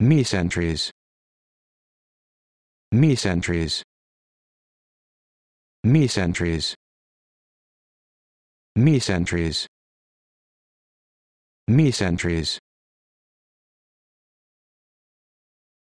Me sentries. Me sentries. Me sentries. Me sentries. Me sentries.